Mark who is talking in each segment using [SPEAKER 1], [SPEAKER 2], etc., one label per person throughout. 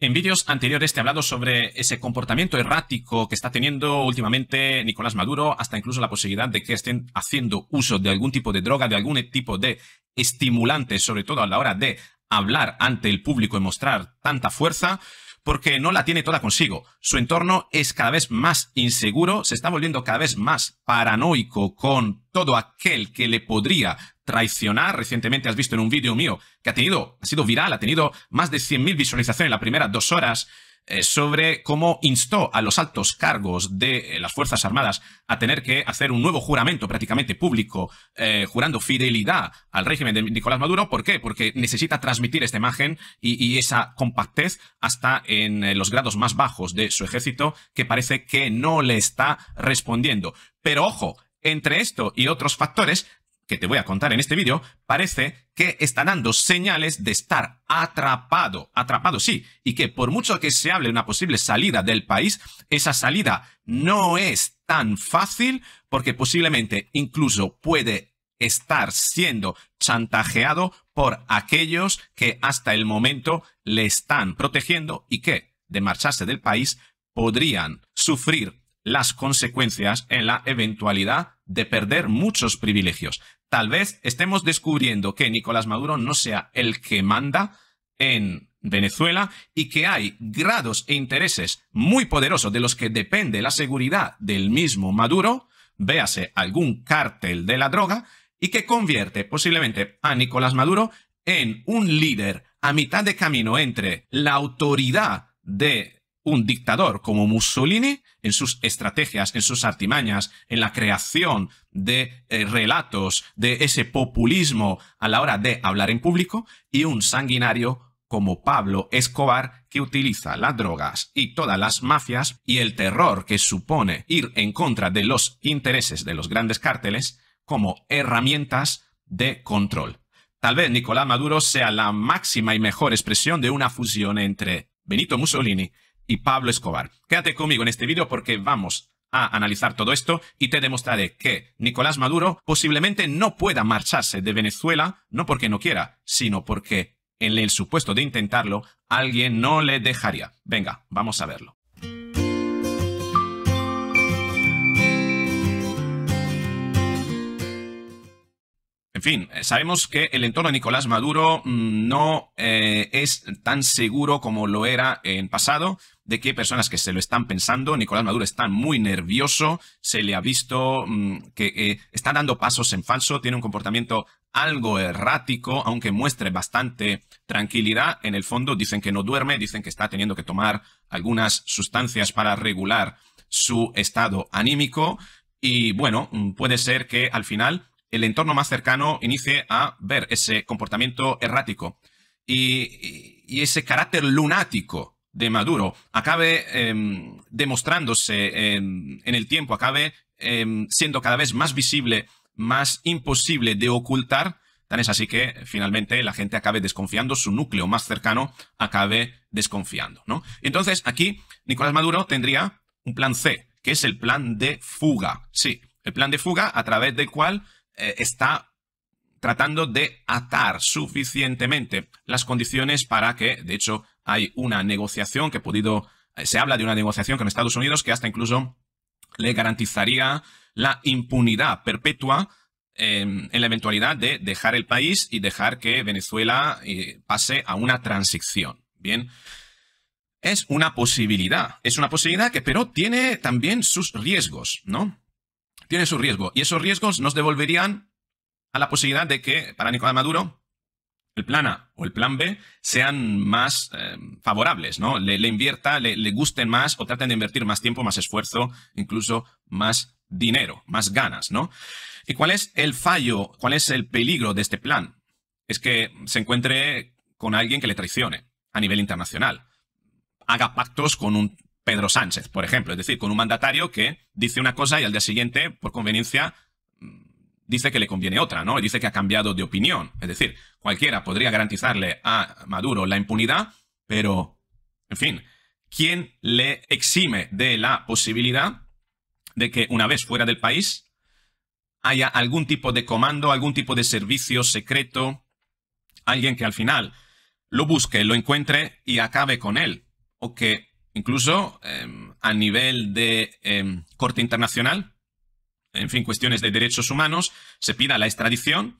[SPEAKER 1] En vídeos anteriores te he hablado sobre ese comportamiento errático que está teniendo últimamente Nicolás Maduro, hasta incluso la posibilidad de que estén haciendo uso de algún tipo de droga, de algún tipo de estimulante, sobre todo a la hora de hablar ante el público y mostrar tanta fuerza, porque no la tiene toda consigo. Su entorno es cada vez más inseguro, se está volviendo cada vez más paranoico con todo aquel que le podría traicionar. Recientemente has visto en un vídeo mío que ha tenido, ha sido viral, ha tenido más de 100.000 visualizaciones en las primeras dos horas eh, sobre cómo instó a los altos cargos de eh, las Fuerzas Armadas a tener que hacer un nuevo juramento prácticamente público, eh, jurando fidelidad al régimen de Nicolás Maduro. ¿Por qué? Porque necesita transmitir esta imagen y esa compactez hasta en los grados más bajos de su ejército, que parece que no le está respondiendo. Pero ojo, entre esto y otros factores, que te voy a contar en este vídeo, parece que está dando señales de estar atrapado, atrapado sí, y que por mucho que se hable de una posible salida del país, esa salida no es tan fácil porque posiblemente incluso puede estar siendo chantajeado por aquellos que hasta el momento le están protegiendo y que, de marcharse del país, podrían sufrir las consecuencias en la eventualidad de perder muchos privilegios tal vez estemos descubriendo que Nicolás Maduro no sea el que manda en Venezuela y que hay grados e intereses muy poderosos de los que depende la seguridad del mismo Maduro, véase algún cártel de la droga, y que convierte posiblemente a Nicolás Maduro en un líder a mitad de camino entre la autoridad de un dictador como Mussolini, en sus estrategias, en sus artimañas, en la creación de eh, relatos, de ese populismo a la hora de hablar en público, y un sanguinario como Pablo Escobar, que utiliza las drogas y todas las mafias y el terror que supone ir en contra de los intereses de los grandes cárteles como herramientas de control. Tal vez Nicolás Maduro sea la máxima y mejor expresión de una fusión entre Benito Mussolini y Pablo Escobar. Quédate conmigo en este vídeo porque vamos a analizar todo esto y te demostraré que Nicolás Maduro posiblemente no pueda marcharse de Venezuela, no porque no quiera, sino porque en el supuesto de intentarlo, alguien no le dejaría. Venga, vamos a verlo. En fin, eh, sabemos que el entorno de Nicolás Maduro mm, no eh, es tan seguro como lo era en pasado de que personas que se lo están pensando, Nicolás Maduro está muy nervioso, se le ha visto mm, que eh, está dando pasos en falso, tiene un comportamiento algo errático, aunque muestre bastante tranquilidad. En el fondo dicen que no duerme, dicen que está teniendo que tomar algunas sustancias para regular su estado anímico. Y bueno, mm, puede ser que al final el entorno más cercano inicie a ver ese comportamiento errático y ese carácter lunático de Maduro acabe em, demostrándose em, en el tiempo, acabe em, siendo cada vez más visible, más imposible de ocultar, Tan es así que finalmente la gente acabe desconfiando, su núcleo más cercano acabe desconfiando, ¿no? Entonces aquí Nicolás Maduro tendría un plan C, que es el plan de fuga. Sí, el plan de fuga a través del cual eh, está tratando de atar suficientemente las condiciones para que, de hecho, hay una negociación que ha podido, eh, se habla de una negociación con Estados Unidos que hasta incluso le garantizaría la impunidad perpetua em, en la eventualidad de dejar el país y dejar que Venezuela eh, pase a una transición. Bien. Es una posibilidad, es una posibilidad que pero tiene también sus riesgos, ¿no? Tiene su riesgo y esos riesgos nos devolverían a la posibilidad de que para Nicolás Maduro el plan A o el plan B sean más em, favorables, ¿no? Le, invierta, le, le, gusten más o traten de invertir más tiempo, más esfuerzo, incluso más dinero, más ganas, ¿no? ¿Y cuál es el fallo, cuál es el peligro de este plan? Es que se encuentre con alguien que le traicione a nivel internacional. Haga pactos con un Pedro Sánchez, por ejemplo, es decir, con un mandatario que dice una cosa y al día siguiente, por conveniencia, dice que le conviene otra, ¿no? Dice que ha cambiado de opinión. Es decir, cualquiera podría garantizarle a Maduro la impunidad, pero, en fin, ¿quién le exime de la posibilidad de que una vez fuera del país haya algún tipo de comando, algún tipo de servicio secreto, alguien que al final lo busque, lo encuentre y acabe con él? O que incluso em, a nivel de em, corte internacional en fin, cuestiones de derechos humanos, se pida la extradición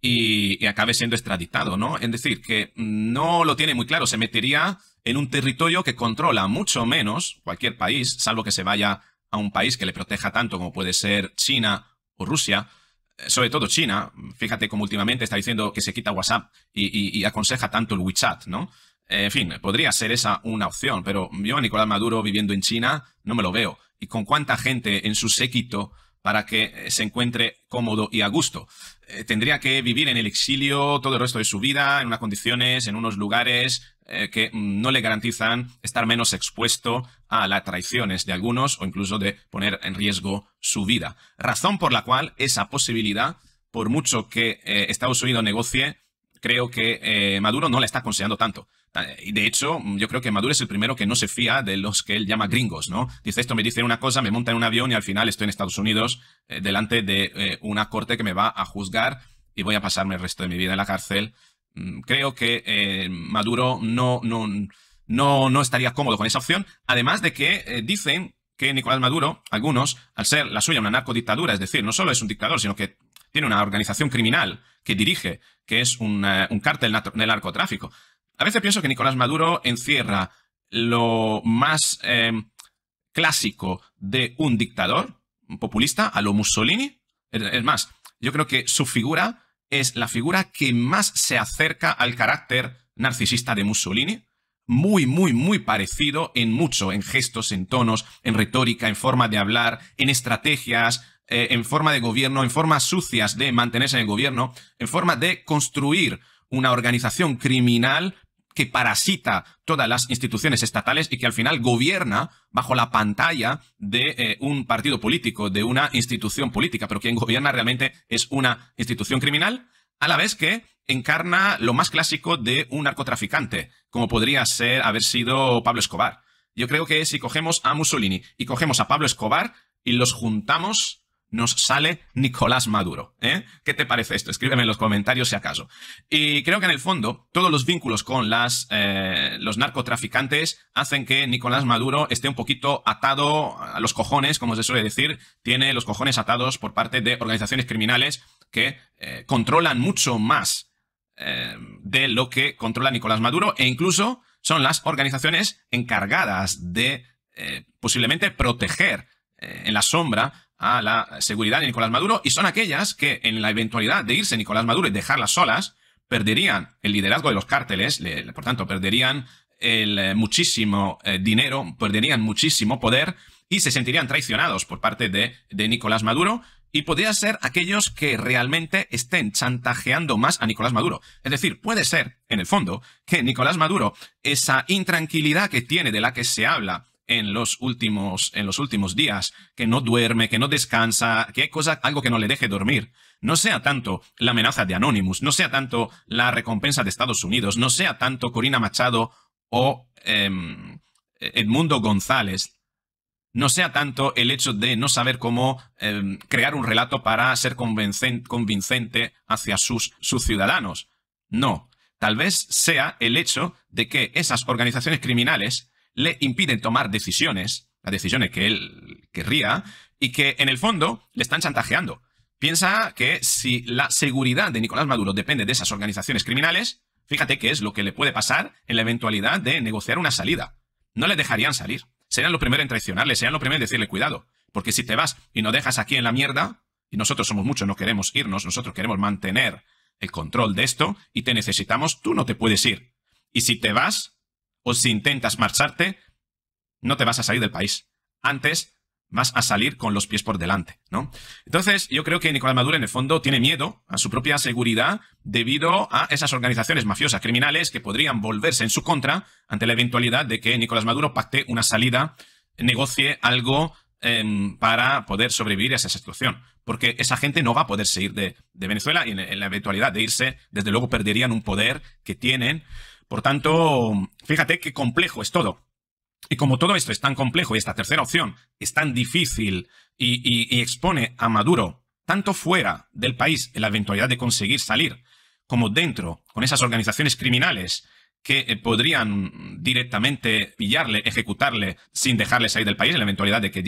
[SPEAKER 1] y, acabe siendo extraditado, ¿no? Es decir, que no lo tiene muy claro, se metería en un territorio que controla mucho menos cualquier país, salvo que se vaya a un país que le proteja tanto como puede ser China o Rusia, eh, sobre todo China, fíjate cómo últimamente está diciendo que se quita WhatsApp y, y aconseja tanto el WeChat, ¿no? Eh, en fin, podría ser esa una opción, pero yo a Nicolás Maduro viviendo en China no me lo veo. Y con cuánta gente en su séquito para que eh, se encuentre cómodo y a gusto. Eh, tendría que vivir en el exilio todo el resto de su vida, en unas condiciones, en unos lugares eh, que mm, no le garantizan estar menos expuesto a las traiciones de algunos o incluso de poner en riesgo su vida. Razón por la cual esa posibilidad, por mucho que Estados Unidos negocie, creo que Maduro no la está considerando tanto. Eh, de hecho, mm, yo creo que Maduro es el primero que no se fía de los que él llama gringos, ¿no? Dice, esto me dice una cosa, me monta en un avión y al final estoy en Estados Unidos eh, delante de eh, una corte que me va a juzgar y voy a pasarme el resto de mi vida en la cárcel. Mm, creo que Maduro no, no, no, no estaría cómodo con esa opción, además de que dicen que Nicolás Maduro, algunos, al ser la suya una narcodictadura, es decir, no solo es un dictador, sino que tiene una organización criminal que dirige, que es un, un cártel del narcotráfico. A veces pienso que Nicolás Maduro encierra lo más eh, clásico de un dictador populista a lo Mussolini. Es más, yo creo que su figura es la figura que más se acerca al carácter narcisista de Mussolini. Muy, muy, muy parecido en mucho, en gestos, en tonos, en retórica, en forma de hablar, en estrategias, eh, en forma de gobierno, en formas sucias de mantenerse en el gobierno, en forma de construir una organización criminal que parasita todas las instituciones estatales y que al final gobierna bajo la pantalla de eh, un partido político, de una institución política, pero quien gobierna realmente es una institución criminal, a la vez que encarna lo más clásico de un narcotraficante, como podría ser haber sido Pablo Escobar. Yo creo que si cogemos a Mussolini y cogemos a Pablo Escobar y los juntamos, nos sale Nicolás Maduro. ¿eh? ¿Qué te parece esto? Escríbeme en los comentarios si acaso. Y creo que en el fondo todos los vínculos con las, eh, los narcotraficantes hacen que Nicolás Maduro esté un poquito atado a los cojones, como se suele decir, tiene los cojones atados por parte de organizaciones criminales que eh, controlan mucho más de lo que controla Nicolás Maduro e incluso son las organizaciones encargadas de posiblemente proteger en la sombra a la seguridad de Nicolás Maduro y son aquellas que en la eventualidad de irse Nicolás Maduro y dejarlas solas, perderían el liderazgo de los cárteles, por tanto, perderían el, eh, muchísimo eh, dinero, perderían muchísimo poder y se sentirían traicionados por parte de, de Nicolás Maduro y podrían ser aquellos que realmente estén chantajeando más a Nicolás Maduro. Es decir, puede ser, en el fondo, que Nicolás Maduro, esa intranquilidad que tiene, de la que se habla, en los últimos, en los últimos días, que no duerme, que no descansa, que hay cosa, algo que no le deje dormir. No sea tanto la amenaza de Anonymous, no sea tanto la recompensa de Estados Unidos, no sea tanto Corina Machado o em, Edmundo González, no sea tanto el hecho de no saber cómo em, crear un relato para ser convincente hacia sus, sus ciudadanos. No, tal vez sea el hecho de que esas organizaciones criminales le impiden tomar decisiones, las decisiones que él querría, y que en el fondo le están chantajeando. Piensa que si la seguridad de Nicolás Maduro depende de esas organizaciones criminales, fíjate qué es lo que le puede pasar en la eventualidad de negociar una salida. No le dejarían salir. Serían lo primero en traicionarle, serían lo primero en decirle cuidado. Porque si te vas y nos dejas aquí en la mierda, y nosotros somos muchos, no queremos irnos, nosotros queremos mantener el control de esto y te necesitamos, tú no te puedes ir. Y si te vas, o si intentas marcharte, no te vas a salir del país. Antes vas a salir con los pies por delante, ¿no? Entonces, yo creo que Nicolás Maduro, en el fondo, tiene miedo a su propia seguridad debido a esas organizaciones mafiosas criminales que podrían volverse en su contra ante la eventualidad de que Nicolás Maduro pacte una salida, negocie algo em, para poder sobrevivir a esa situación. Porque esa gente no va a poder seguir de, Venezuela y en la eventualidad de irse, desde luego perderían un poder que tienen por tanto, fíjate qué complejo es todo. Y como todo esto es tan complejo y esta tercera opción es tan difícil y, expone a Maduro tanto fuera del país en la eventualidad de conseguir salir, como dentro, con esas organizaciones criminales que eh, podrían directamente pillarle, ejecutarle, sin dejarle salir del país en la eventualidad de que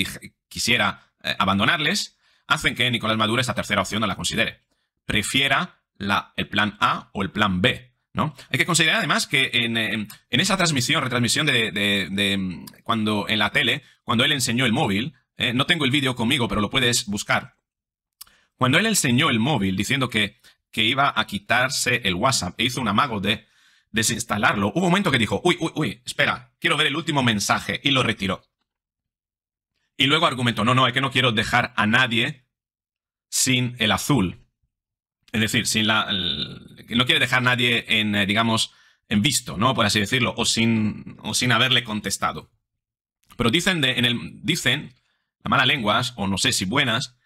[SPEAKER 1] quisiera eh, abandonarles, hacen que Nicolás Maduro esta tercera opción no la considere. Prefiera la, el plan A o el plan B, ¿no? Hay que considerar además que en, eh, esa transmisión, retransmisión de, mm, cuando en la tele, cuando él enseñó el móvil, ¿eh? no tengo el vídeo conmigo, pero lo puedes buscar. Cuando él enseñó el móvil diciendo que, que iba a quitarse el WhatsApp e hizo un amago de desinstalarlo, hubo un momento que dijo, uy, uy, uy, espera, quiero ver el último mensaje y lo retiró. Y luego argumentó, no, no, es que no quiero dejar a nadie sin el azul. Es decir, sin la, no quiere dejar a nadie en, eh, digamos, en visto, ¿no? Por así decirlo, o sin, o sin haberle contestado. Pero dicen, en el, dicen, la mala lenguas, o no sé si buenas,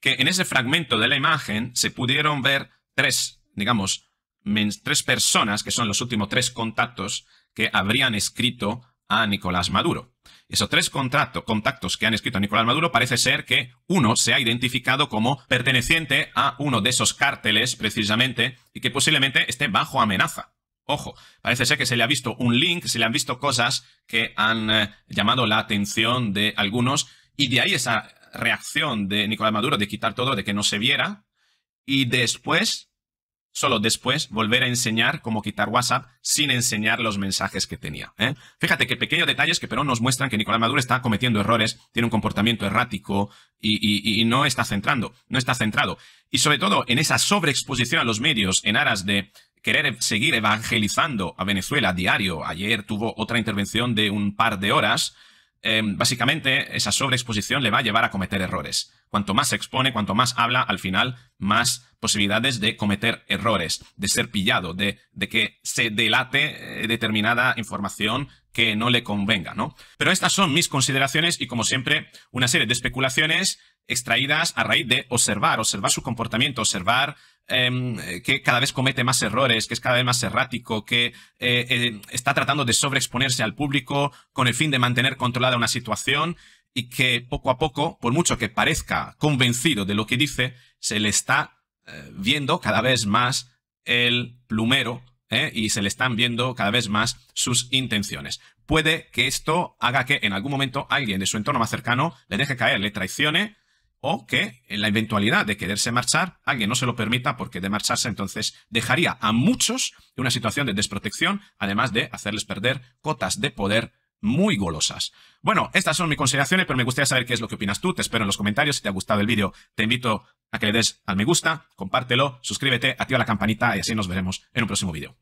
[SPEAKER 1] que en ese fragmento de la imagen se pudieron ver tres, digamos, tres personas, que son los últimos tres contactos que habrían escrito a Nicolás Maduro. Esos tres contactos que han escrito Nicolás Maduro parece ser que uno se ha identificado como perteneciente a uno de esos cárteles precisamente y que posiblemente esté bajo amenaza. Ojo, parece ser que se le ha visto un link, se le han visto cosas que han eh, llamado la atención de algunos y de ahí esa reacción de Nicolás Maduro de quitar todo, de que no se viera y después solo después volver a enseñar cómo quitar WhatsApp sin enseñar los mensajes que tenía. ¿eh? Fíjate que pequeños detalles que pero nos muestran que Nicolás Maduro está cometiendo errores, tiene un comportamiento errático y, no está centrando, no está centrado. Y sobre todo en esa sobreexposición a los medios en aras de querer seguir evangelizando a Venezuela a diario. Ayer tuvo otra intervención de un par de horas Em, básicamente, esa sobreexposición le va a llevar a cometer errores. Cuanto más se expone, cuanto más habla, al final, más posibilidades de cometer errores, de ser pillado, de, de que se delate eh, determinada información que no le convenga, ¿no? Pero estas son mis consideraciones y, como siempre, una serie de especulaciones extraídas a raíz de observar, observar su comportamiento, observar em, eh, que cada vez comete más errores, que es cada vez más errático, que eh, eh, está tratando de sobreexponerse al público con el fin de mantener controlada una situación y que poco a poco, por mucho que parezca convencido de lo que dice, se le está viendo cada vez más el plumero y se le están viendo cada vez más sus intenciones puede que esto haga que en algún momento alguien de su entorno más cercano le deje caer, le traicione o que en la eventualidad de quererse marchar, alguien no se lo permita porque de marcharse entonces dejaría a muchos en una situación de desprotección, además de hacerles perder cotas de poder muy golosas. Bueno, estas son mis consideraciones, pero me gustaría saber qué es lo que opinas tú. Te espero en los comentarios. Si te ha gustado el vídeo, te invito a que le des al me gusta, compártelo, suscríbete, activa la campanita y así nos veremos en un próximo vídeo.